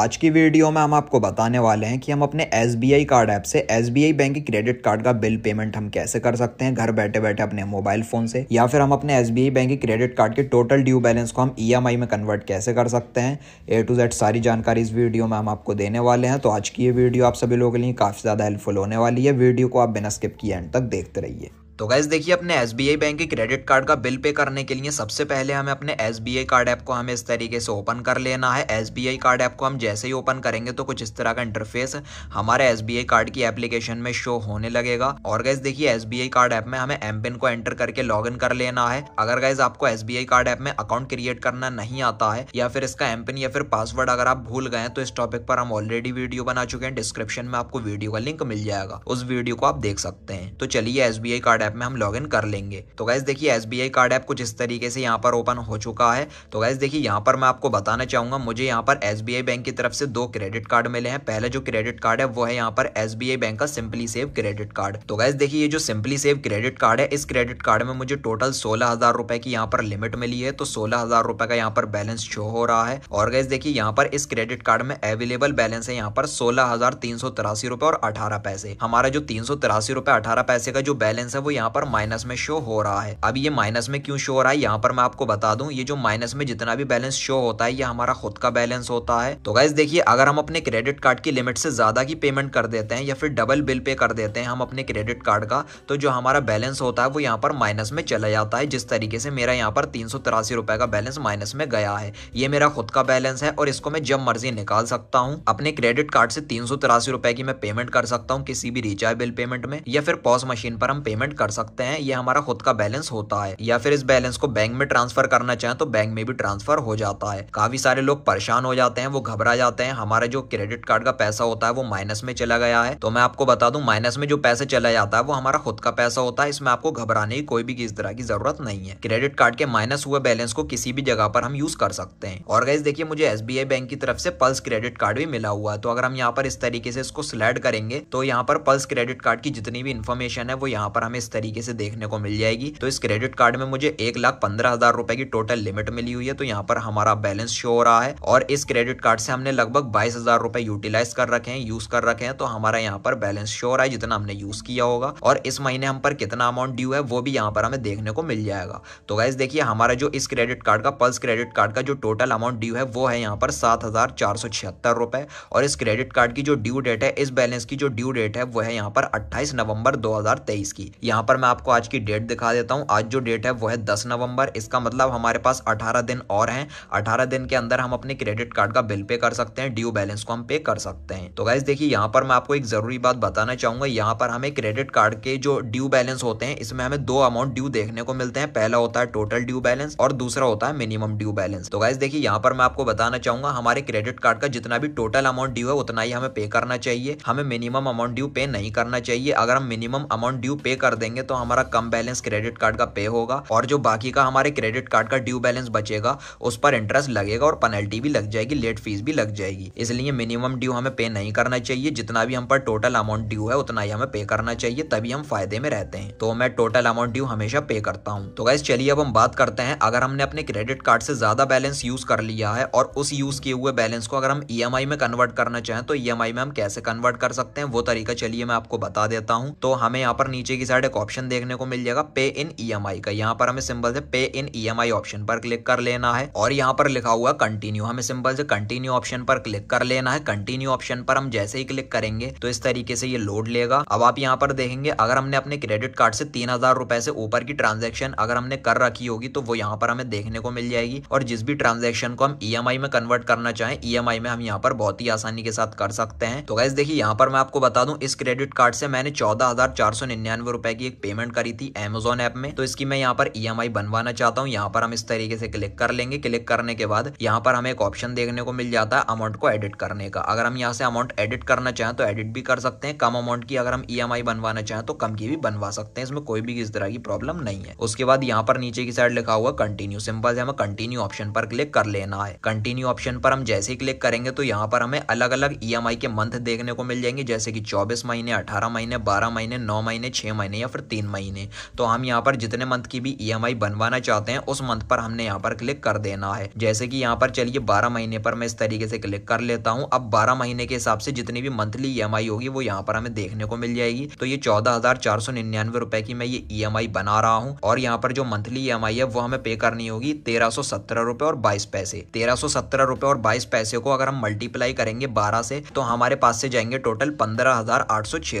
आज की वीडियो में हम आपको बताने वाले हैं कि हम अपने एस कार्ड ऐप से एस बैंक के क्रेडिट कार्ड का बिल पेमेंट हम कैसे कर सकते हैं घर बैठे बैठे अपने मोबाइल फोन से या फिर हम अपने एस बैंक के क्रेडिट कार्ड के टोटल ड्यू बैलेंस को हम ई e में कन्वर्ट कैसे कर सकते हैं ए टू जेड सारी जानकारी इस वीडियो में हम आपको देने वाले हैं तो आज की ये वीडियो आप सभी लोगों के लिए काफ़ी ज़्यादा हेल्पफुल होने वाली है वीडियो को आप बिना स्किप किए एंड तक देखते रहिए तो गैस देखिए अपने एस बैंक के क्रेडिट कार्ड का बिल पे करने के लिए सबसे पहले हमें अपने एस कार्ड ऐप को हमें इस तरीके से ओपन कर लेना है एस कार्ड ऐप को हम जैसे ही ओपन करेंगे तो कुछ इस तरह का इंटरफेस हमारे एस कार्ड की एप्लीकेशन में शो होने लगेगा और गैस देखिए एस कार्ड ऐप में हमें एम पिन को एंटर करके लॉग कर लेना है अगर गैस आपको एस कार्ड ऐप में अकाउंट क्रिएट करना नहीं आता है या फिर इसका एम पिन या फिर पासवर्ड अगर आप भूल गए तो इस टॉपिक पर हम ऑलरेडी वीडियो बना चुके हैं डिस्क्रिप्शन में आपको वीडियो का लिंक मिल जाएगा उस वीडियो को आप देख सकते हैं तो चलिए एस कार्ड ऐप ऐप में हम लॉग कर लेंगे तो गैस देखिए एस कार्ड ऐप कुछ इस तरीके से यहाँ पर ओपन हो चुका है तो गैस देखिए यहाँ पर मैं आपको बताना चाहूंगा मुझे यहाँ पर एस बैंक की तरफ से दो क्रेडिट कार्ड मिले हैं पहले जो क्रेडिट कार्ड है वो है यहाँ पर एस बैंक का सिंपली सेव क्रेडिट कार्ड तो गैस देखिए ये जो सिंपली सेव क्रेडिट कार्ड है इस क्रेडिट कार्ड में मुझे टोटल सोलह हजार रुपए की यहाँ पर लिमिट मिली है तो सोलह हजार रुपए का यहाँ पर बैलेंस शो हो रहा है और गैस देखिए यहाँ पर इस क्रेडिट कार्ड में अवेलेबल बैलेंस है यहाँ पर सोलह हजार तीन सौ तिरासी रुपए और अठारह पैसे हमारा जो तीन सौ तिरासी रुपए अठारह पैसे का जो बैलेंस है वो यहाँ पर माइनस में शो हो रहा है अब ये माइनस में क्यों शो हो रहा है यहाँ पर मैं आपको बता दूं ये जो माइनस में जितना भी बैलेंस शो होता है ये हमारा खुद का बैलेंस होता है तो गाइज देखिए अगर हम अपने क्रेडिट कार्ड की लिमिट से ज्यादा की पेमेंट कर देते हैं या फिर डबल बिल पे कर देते हैं हम अपने क्रेडिट कार्ड का तो जो हमारा बैलेंस होता है वो यहाँ पर माइनस में चला जाता है जिस तरीके से मेरा यहाँ पर तीन रुपए का बैलेंस माइनस में गया है ये मेरा खुद का बैलेंस है और इसको मैं जब मर्जी निकाल सकता हूँ अपने क्रेडिट कार्ड से तीन रुपए की मैं पेमेंट कर सकता हूँ किसी भी रिचार्ज बिल पेमेंट में या फिर पॉस मशीन पर हम पेमेंट कर सकते हैं ये हमारा खुद का बैलेंस होता है या फिर इस बैलेंस को बैंक में ट्रांसफर करना चाहें तो बैंक में भी ट्रांसफर हो जाता है काफी सारे लोग परेशान हो जाते हैं वो घबरा जाते हैं हमारे जो क्रेडिट कार्ड का पैसा होता है वो माइनस में चला गया है तो मैं आपको बता दूं माइनस में जो पैसे चला जाता है वो हमारा खुद का पैसा होता है इसमें आपको घबराने की कोई भी किस तरह की जरूरत नहीं है क्रेडिट कार्ड के माइनस हुए बैलेंस को किसी भी जगह पर हम यूज कर सकते हैं और गैस देखिए मुझे एस बैंक की तरफ से पल्स क्रेडिट कार्ड भी मिला हुआ है तो अगर हम यहाँ पर इस तरीके से इसको सिलेक्ट करेंगे तो यहाँ पर पल्स क्रेडिट कार्ड की जितनी भी इन्फॉर्मेशन है वो यहाँ पर हमें इस तरीके से देखने को मिल जाएगी तो इस क्रेडिट कार्ड में मुझे एक लाख पंद्रह हजार रुपए की टोटल लिमिट मिली हुई है तो यहाँ पर हमारा बैलेंस शो हो रहा है और इस क्रेडिट कार्ड से हमने लगभग बाईस हजार रुपए यूटिलाइज कर रखे हैं यूज कर रखे हैं तो हमारा यहाँ पर बैलेंस शो हो रहा है जितना हमने यूज किया होगा और इस महीने हम पर कितना अमाउंट ड्यू है वो भी यहाँ पर हमें देखने को मिल जाएगा तो गाइज देखिए हमारा जो इस क्रेडिट कार्ड का पल्स क्रेडिट कार्ड का जो टोटल अमाउंट ड्यू है वो है यहाँ पर सात हजार चार सौ छिहत्तर रुपए और इस क्रेडिट कार्ड की जो ड्यू डेट है इस बैलेंस की जो ड्यू डेट है वो है यहाँ पर अट्ठाईस नवंबर दो की यहाँ यहाँ पर मैं आपको आज की डेट दिखा देता हूँ आज जो डेट है वो है दस नवंबर इसका मतलब हमारे पास अठारह दिन और हैं अठारह दिन के अंदर हम अपने क्रेडिट कार्ड का बिल पे कर सकते हैं ड्यू बैलेंस को हम पे कर सकते हैं तो गाइज देखिए यहाँ पर मैं आपको एक जरूरी बात बताना चाहूंगा यहाँ पर हमें क्रेडिट कार्ड के जो ड्यू बैलेंस होते हैं इसमें हमें दो अमाउंट ड्यू देखने को मिलते हैं पहला होता है टोटल ड्यू बैलेंस और दूसरा होता है मिनिमम ड्यू बैलेंस तो गाइज देखिए यहाँ पर मैं आपको बताना चाहूंगा हमारे क्रेडिट कार्ड का जितना भी टोटल अमाउंट ड्यू है उतना ही हमें पे करना चाहिए हमें मिनिमम अमाउंट ड्यू पे नहीं करना चाहिए अगर हम मिनिमम अमाउंट ड्यू पे कर देंगे करेंगे तो हमारा कम बैलेंस क्रेडिट कार्ड का पे होगा और जो बाकी का हमारे क्रेडिट कार्ड का ड्यू बैलेंस बचेगा उस पर इंटरेस्ट लगेगा और पेनल्टी भी लग जाएगी लेट फीस भी लग जाएगी इसलिए मिनिमम ड्यू हमें पे नहीं करना चाहिए जितना भी हम पर टोटल अमाउंट ड्यू है उतना ही हमें पे करना चाहिए तभी हम फायदे में रहते हैं तो मैं टोटल अमाउंट ड्यू हमेशा पे करता हूँ तो गाइज चलिए अब हम बात करते हैं अगर हमने अपने क्रेडिट कार्ड से ज्यादा बैलेंस यूज कर लिया है और उस यूज किए हुए बैलेंस को अगर हम ई e में कन्वर्ट करना चाहें तो ई e में हम कैसे कन्वर्ट कर सकते हैं वो तरीका चलिए मैं आपको बता देता हूँ तो हमें यहाँ पर नीचे की साइड एक ऑप्शन देखने को मिल जाएगा पे इन ईएमआई का यहाँ पर हमें सिंबल से पे इन ईएमआई ऑप्शन पर क्लिक कर लेना है और यहाँ पर लिखा हुआ कंटिन्यू हमें सिंबल से कंटिन्यू ऑप्शन पर क्लिक कर लेना है कंटिन्यू ऑप्शन पर हम जैसे ही क्लिक करेंगे तो इस तरीके से ये लोड लेगा अब आप यहाँ पर देखेंगे अगर हमने अपने क्रेडिट कार्ड से तीन हजार रुपए से ऊपर की ट्रांजेक्शन अगर हमने कर रखी होगी तो वो यहाँ पर हमें देखने को मिल जाएगी और जिस भी ट्रांजेक्शन को हम ई e में कन्वर्ट करना चाहें ई e में हम यहाँ पर बहुत ही आसानी के साथ कर सकते हैं तो गैस देखिए यहाँ पर मैं आपको बता दूं इस क्रेडिट कार्ड से मैंने चौदह हजार चार सौ निन्यानवे रुपए की एक पेमेंट करी थी एमेजोन ऐप में तो इसकी मैं यहाँ पर ई e बनवाना चाहता हूँ यहाँ पर हम इस तरीके से क्लिक कर लेंगे क्लिक करने के बाद यहाँ पर हमें एक ऑप्शन देखने को मिल जाता है अमाउंट को एडिट करने का अगर हम यहाँ से अमाउंट एडिट करना चाहें तो एडिट भी कर सकते हैं कम अमाउंट की अगर हम ई e बनवाना चाहें तो कम की भी बनवा सकते हैं इसमें कोई भी किस तरह की प्रॉब्लम नहीं है उसके बाद यहाँ पर नीचे की साइड लिखा हुआ कंटिन्यू सिंपल से हमें कंटिन्यू ऑप्शन पर क्लिक कर लेना है कंटिन्यू ऑप्शन पर हम जैसे ही क्लिक करेंगे तो यहाँ पर हमें अलग अलग ई के मंथ देखने को मिल जाएंगे जैसे कि चौबीस महीने अठारह महीने बारह महीने नौ महीने छह महीने या फिर तीन महीने तो हम यहाँ पर जितने मंथ की भी ई e बनवाना चाहते हैं उस मंथ पर हमने यहाँ पर क्लिक कर देना है जैसे कि यहाँ पर चलिए बारह महीने पर मैं इस तरीके से क्लिक कर लेता हूँ अब बारह महीने के हिसाब से जितनी भी मंथली ई e होगी वो यहाँ पर हमें देखने को मिल जाएगी तो ये चौदह रुपए की मैं ये ई e बना रहा हूँ और यहाँ पर जो मंथली ई है वो हमें पे करनी होगी तेरह रुपए और बाईस पैसे तेरह रुपए और बाईस पैसे को अगर हम मल्टीप्लाई करेंगे बारह से तो हमारे पास से जाएंगे टोटल पंद्रह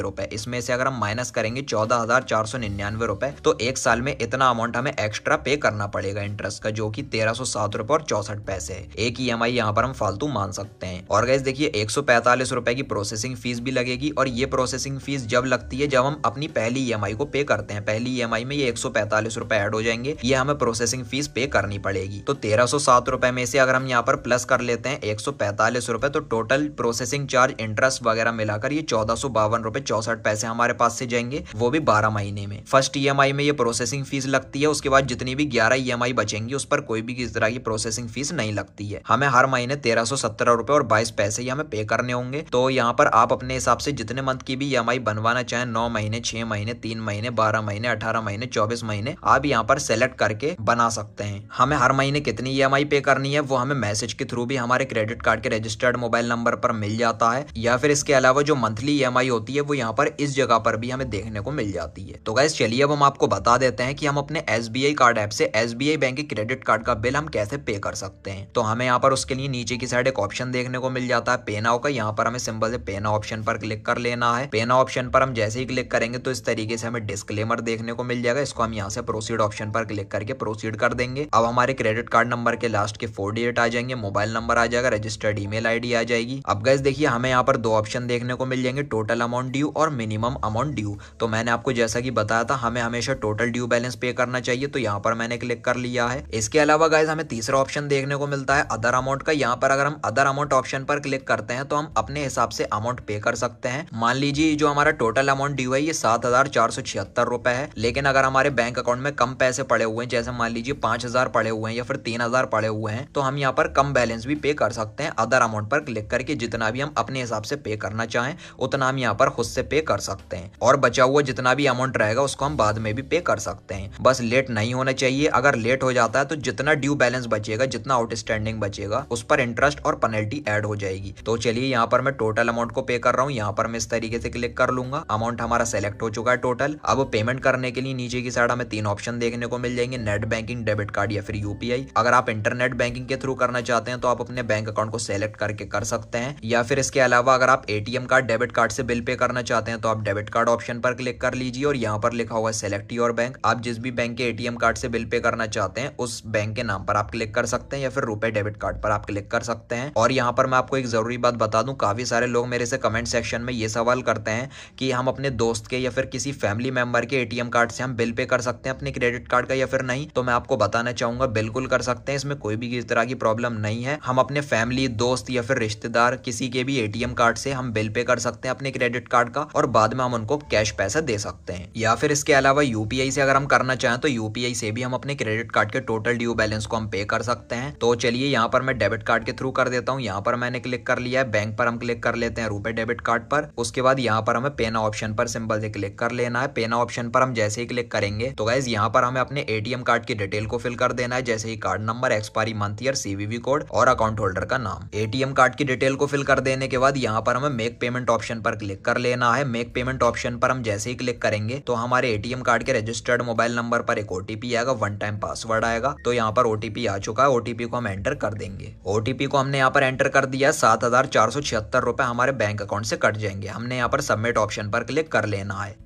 रुपए इसमें से अगर हम माइनस करेंगे चौदह चार रुपए तो एक साल में इतना अमाउंट हमें एक्स्ट्रा पे करना पड़ेगा इंटरेस्ट का जो की तेरह सौ सात रुपए और चौसठ पैसे है एक ई एम आई यहाँ पर हम फालतू मान सकते हैं और गैस देखिए एक सौ पैंतालीस रुपए की प्रोसेसिंग फीस भी लगेगी और ये प्रोसेसिंग फीस जब लगती है जब हम अपनी पहली ई एम आई को पे करते हैं पहली ई एम आई में ये एक सौ पैंतालीस रुपए एड हो जाएंगे ये हमें प्रोसेसिंग फीस पे करनी पड़ेगी तो तेरह सौ सात रुपए में से अगर हम यहाँ पर प्लस कर लेते हैं एक सौ पैंतालीस रुपए तो टोटल प्रोसेसिंग चार्ज इंटरेस्ट वगैरह मिलाकर ये चौदह सौ बावन रुपए चौसठ पैसे हमारे पास से जाएंगे वो भी बारह बारह महीने में फर्स्ट ई e में ये प्रोसेसिंग फीस लगती है उसके बाद जितनी भी ग्यारह ई e बचेंगी उस पर कोई भी किस तरह की प्रोसेसिंग फीस नहीं लगती है हमें हर महीने तेरह सौ रुपए और बाईस पैसे ही हमें पे करने होंगे तो यहाँ पर आप अपने हिसाब से जितने मंथ की भी ई e बनवाना चाहें नौ महीने छह महीने तीन महीने बारह महीने अठारह महीने चौबीस महीने आप यहाँ पर सेलेक्ट करके बना सकते हैं हमें हर महीने कितनी ई पे करनी है वो हमें मैसेज के थ्रू भी हमारे क्रेडिट कार्ड के रजिस्टर्ड मोबाइल नंबर पर मिल जाता है या फिर इसके अलावा जो मंथली ई होती है वो यहाँ पर इस जगह पर भी हमें देखने को मिल जाती है जाती है तो गैस चलिए अब हम आपको बता देते हैं कि हम अपने एस कार्ड ऐप से एस बैंक के क्रेडिट कार्ड का बिल हम कैसे पे कर सकते हैं तो हमें यहाँ पर उसके लिए नीचे की साइड एक ऑप्शन देखने को मिल जाता है पेनाओ का यहाँ पर हमें सिंपल से पेना ऑप्शन पर क्लिक कर लेना है पेना ऑप्शन पर हम जैसे ही क्लिक करेंगे तो इस तरीके से हमें डिस्क्लेमर देखने को मिल जाएगा इसको हम यहाँ से प्रोसीड ऑप्शन पर क्लिक करके प्रोसीड कर देंगे अब हमारे क्रेडिट कार्ड नंबर के लास्ट के फोर डिजिट आ जाएंगे मोबाइल नंबर आ जाएगा रजिस्टर्ड ईमेल आईडी आ जाएगी अब गैस देखिए हमें यहाँ पर दो ऑप्शन देखने को मिल जाएंगे टोटल अमाउंट ड्यू और मिनिमम अमाउंट ड्यू तो मैंने आपको जैसे जैसा कि बताया था हमें हमेशा टोटल ड्यू बैलेंस पे करना चाहिए तो यहाँ पर मैंने क्लिक कर लिया है इसके अलावा गाइज हमें तीसरा ऑप्शन देखने को मिलता है अदर अमाउंट का यहाँ पर अगर हम अदर अमाउंट ऑप्शन पर क्लिक करते हैं तो हम अपने हिसाब से अमाउंट पे कर सकते हैं मान लीजिए जो हमारा टोटल अमाउंट ड्यू है ये सात हजार चार सौ छिहत्तर रुपए है लेकिन अगर हमारे बैंक अकाउंट में कम पैसे पड़े हुए हैं जैसे मान लीजिए पांच हजार पड़े हुए हैं या फिर तीन हजार पड़े हुए हैं तो हम यहाँ पर कम बैलेंस भी पे कर सकते हैं अदर अमाउंट पर क्लिक करके जितना भी हम अपने हिसाब से पे करना चाहें उतना हम यहाँ पर खुद से पे कर सकते हैं और बचा हुआ जितना भी अमाउंट अमाउंट रहेगा उसको हम बाद में भी पे कर सकते हैं बस लेट नहीं होना चाहिए अगर लेट हो जाता है तो जितना ड्यू बैलेंस बचेगा जितना आउटस्टैंडिंग बचेगा उस पर इंटरेस्ट और पेनल्टी एड हो जाएगी तो चलिए यहाँ पर मैं टोटल अमाउंट को पे कर रहा हूँ यहाँ पर मैं इस तरीके से क्लिक कर लूंगा अमाउंट हमारा सेलेक्ट हो चुका है टोटल अब पेमेंट करने के लिए नीचे की साइड हमें तीन ऑप्शन देखने को मिल जाएंगे नेट बैंकिंग डेबिट कार्ड या फिर यूपीआई अगर आप इंटरनेट बैंकिंग के थ्रू करना चाहते हैं तो आप अपने बैंक अकाउंट को सेलेक्ट करके कर सकते हैं या फिर इसके अलावा अगर आप एटीएम कार्ड डेबिट कार्ड से बिल पे करना चाहते हैं तो आप डेबिट कार्ड ऑप्शन पर क्लिक कर लीजिए और यहाँ पर लिखा हुआ है सेलेक्ट योर बैंक आप जिस भी बैंक के एटीएम कार्ड से बिल पे करना चाहते हैं उस बैंक के नाम पर आप क्लिक कर सकते हैं या फिर रुपए डेबिट कार्ड पर आप क्लिक कर सकते हैं और यहाँ पर मैं आपको एक जरूरी बात बता दूं काफी सारे लोग मेरे से कमेंट सेक्शन में ये सवाल करते हैं कि हम अपने दोस्त के या फिर किसी फैमिली मेंबर के एटीएम कार्ड से हम बिल पे कर सकते हैं अपने क्रेडिट कार्ड का या फिर नहीं तो मैं आपको बताना चाहूंगा बिल्कुल कर सकते हैं इसमें कोई भी किसी तरह की प्रॉब्लम नहीं है हम अपने फैमिली दोस्त या फिर रिश्तेदार किसी के भी एटीएम कार्ड से हम बिल पे कर सकते हैं अपने क्रेडिट कार्ड का और बाद में हम उनको कैश पैसा दे सकते हैं हैं या फिर इसके अलावा यूपीआई से अगर हम करना चाहें तो यूपीआई से भी हम अपने क्रेडिट कार्ड के टोटल ड्यू बैलेंस को हम पे कर सकते हैं तो चलिए यहाँ पर मैं डेबिट कार्ड के थ्रू कर देता हूँ यहाँ पर मैंने क्लिक कर लिया है बैंक पर हम क्लिक कर लेते हैं रूपे डेबिट कार्ड पर उसके बाद यहाँ पर हमें पेना ऑप्शन पर सिंपल से क्लिक कर लेना है पेना ऑप्शन पर हम जैसे ही क्लिक करेंगे तो गाइज यहाँ पर हमें अपने एटीएम कार्ड की डिटेल को फिल कर देना है जैसे ही card number expiry month year CVV code और अकाउंट होल्डर का नाम एटीएम कार्ड की डिटेल को फिल कर देने के बाद यहाँ पर हमें मेक पेमेंट ऑप्शन पर क्लिक कर लेना है मेक पेमेंट ऑप्शन पर हम जैसे ही क्लिक करेंगे करेंगे तो हमारे एटीएम कार्ड के रजिस्टर्ड मोबाइल नंबर पर एक ओटीपी आएगा वन टाइम पासवर्ड आएगा तो यहाँ पर ओटीपी आ चुका है ओटीपी को हम एंटर कर देंगे ओटीपी को हमने यहाँ पर एंटर कर दिया सात हजार चार सौ छिहत्तर रुपए हमारे बैंक अकाउंट से कट जाएंगे हमने यहाँ पर सबमिट ऑप्शन पर क्लिक कर लेना है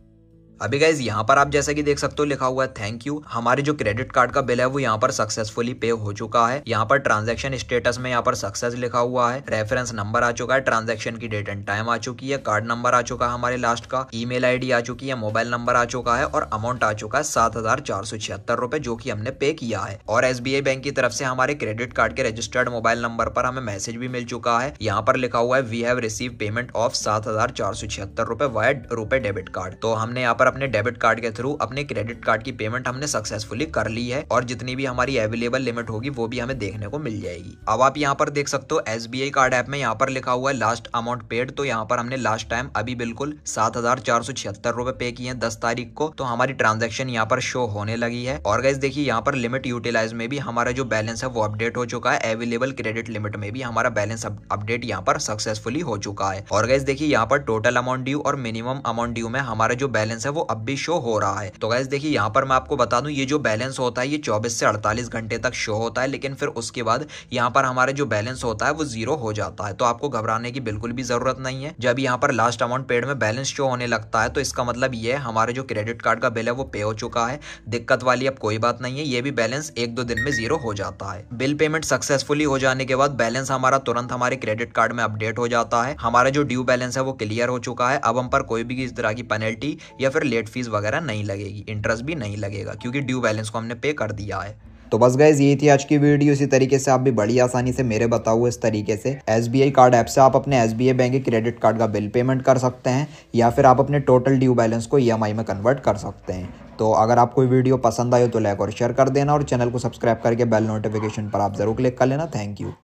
अभी गाइज यहाँ पर आप जैसा कि देख सकते हो लिखा हुआ है थैंक यू हमारे जो क्रेडिट कार्ड का बिल है वो यहाँ पर सक्सेसफुली पे हो चुका है यहाँ पर ट्रांजेक्शन स्टेटस में यहाँ पर सक्सेस लिखा हुआ है रेफरेंस नंबर आ चुका है ट्रांजेक्शन की डेट एंड टाइम आ चुकी है कार्ड नंबर आ चुका है हमारे लास्ट का ई मेल आ चुकी है मोबाइल नंबर आ चुका है और अमाउंट आ चुका है सात हजार चार सौ छिहत्तर रुपए जो की हमने पे किया है और एस बैंक की तरफ से हमारे क्रेडिट कार्ड के रजिस्टर्ड मोबाइल नंबर पर हमें मैसेज भी मिल चुका है यहाँ पर लिखा हुआ है we have receive payment of सात हजार चार सौ छिहत्तर रुपए वाया रुपए डेबिट कार्ड तो हमने यहाँ पर अपने डेबिट कार्ड के थ्रू अपने क्रेडिट कार्ड की पेमेंट हमने सक्सेसफुली कर ली है और जितनी भी हमारी अवेलेबल लिमिट होगी वो भी हमें देखने को मिल जाएगी अब आप यहाँ पर देख सकते हो एस कार्ड ऐप में यहाँ पर लिखा हुआ है लास्ट अमाउंट पेड तो यहाँ पर हमने लास्ट टाइम अभी बिल्कुल सात हजार चार सौ छिहत्तर रुपए पे किए हैं दस तारीख को तो हमारी ट्रांजेक्शन यहाँ पर शो होने लगी है और गैस देखिए यहाँ पर लिमिट यूटिलाइज में भी हमारा जो बैलेंस है वो अपडेट हो चुका है अवेलेबल क्रेडिट लिमिट में भी हमारा बैलेंस अपडेट यहाँ पर सक्सेसफुली हो चुका है और गैस देखिए यहाँ पर टोटल अमाउंट ड्यू और मिनिमम अमाउंट ड्यू में हमारा जो बैलेंस है वो अब भी शो हो रहा है तो गैस देखिए यहाँ पर मैं आपको बता दूँ ये जो बैलेंस होता है ये 24 से 48 घंटे तक शो होता है लेकिन फिर उसके बाद यहाँ पर हमारे जो बैलेंस होता है वो जीरो हो जाता है तो आपको घबराने की बिल्कुल भी जरूरत नहीं है जब यहाँ पर लास्ट अमाउंट पेड में बैलेंस शो होने लगता है तो इसका मतलब ये है हमारे जो क्रेडिट कार्ड का बिल है वो पे हो चुका है दिक्कत वाली अब कोई बात नहीं है ये भी बैलेंस एक दो दिन में जीरो हो जाता है बिल पेमेंट सक्सेसफुली हो जाने के बाद बैलेंस हमारा तुरंत हमारे क्रेडिट कार्ड में अपडेट हो जाता है हमारा जो ड्यू बैलेंस है वो क्लियर हो चुका है अब हम पर कोई भी इस तरह की पेनल्टी या फिर पर लेट फीस वगैरह नहीं लगेगी इंटरेस्ट भी नहीं लगेगा क्योंकि ड्यू बैलेंस को हमने पे कर दिया है तो बस गए ये थी आज की वीडियो इसी तरीके से आप भी बड़ी आसानी से मेरे बताओ इस तरीके से एस कार्ड ऐप से आप अपने एस बी बैंक के क्रेडिट कार्ड का बिल पेमेंट कर सकते हैं या फिर आप अपने टोटल ड्यू बैलेंस को ई e में कन्वर्ट कर सकते हैं तो अगर आपको वीडियो पसंद आए तो लाइक और शेयर कर देना और चैनल को सब्सक्राइब करके बेल नोटिफिकेशन पर आप जरूर क्लिक कर लेना थैंक यू